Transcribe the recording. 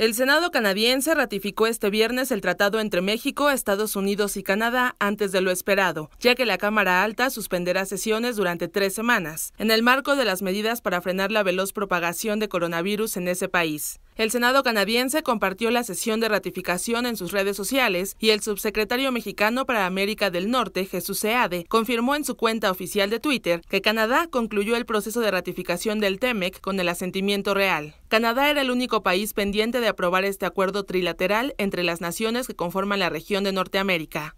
El Senado canadiense ratificó este viernes el tratado entre México, Estados Unidos y Canadá antes de lo esperado, ya que la Cámara Alta suspenderá sesiones durante tres semanas, en el marco de las medidas para frenar la veloz propagación de coronavirus en ese país. El Senado canadiense compartió la sesión de ratificación en sus redes sociales y el subsecretario mexicano para América del Norte, Jesús Seade, confirmó en su cuenta oficial de Twitter que Canadá concluyó el proceso de ratificación del TEMEC con el asentimiento real. Canadá era el único país pendiente de aprobar este acuerdo trilateral entre las naciones que conforman la región de Norteamérica.